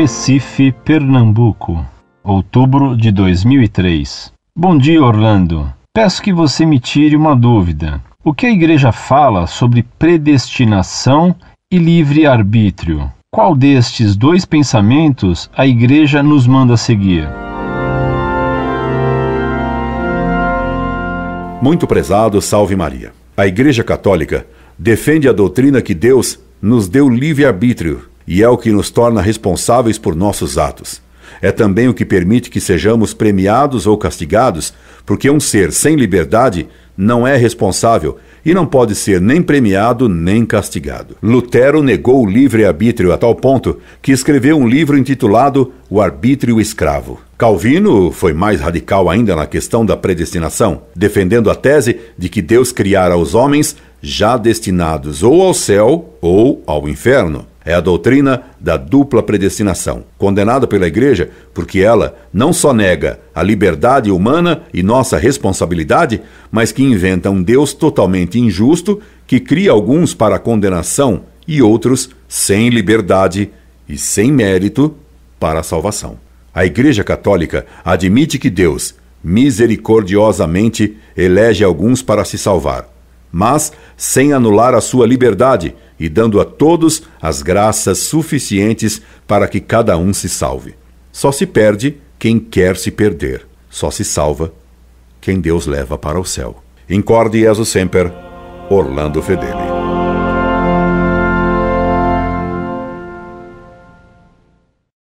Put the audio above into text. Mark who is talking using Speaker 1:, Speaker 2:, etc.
Speaker 1: Recife, Pernambuco, outubro de 2003. Bom dia, Orlando. Peço que você me tire uma dúvida. O que a igreja fala sobre predestinação e livre-arbítrio? Qual destes dois pensamentos a igreja nos manda seguir?
Speaker 2: Muito prezado, salve Maria. A Igreja Católica defende a doutrina que Deus nos deu livre-arbítrio e é o que nos torna responsáveis por nossos atos. É também o que permite que sejamos premiados ou castigados, porque um ser sem liberdade não é responsável e não pode ser nem premiado nem castigado. Lutero negou o livre-arbítrio a tal ponto que escreveu um livro intitulado O Arbítrio Escravo. Calvino foi mais radical ainda na questão da predestinação, defendendo a tese de que Deus criara os homens já destinados ou ao céu ou ao inferno. É a doutrina da dupla predestinação, condenada pela Igreja porque ela não só nega a liberdade humana e nossa responsabilidade, mas que inventa um Deus totalmente injusto que cria alguns para a condenação e outros sem liberdade e sem mérito para a salvação. A Igreja Católica admite que Deus misericordiosamente elege alguns para se salvar, mas sem anular a sua liberdade e dando a todos as graças suficientes para que cada um se salve. Só se perde quem quer se perder, só se salva quem Deus leva para o céu. Incorde Jesus Semper, Orlando Fedeli.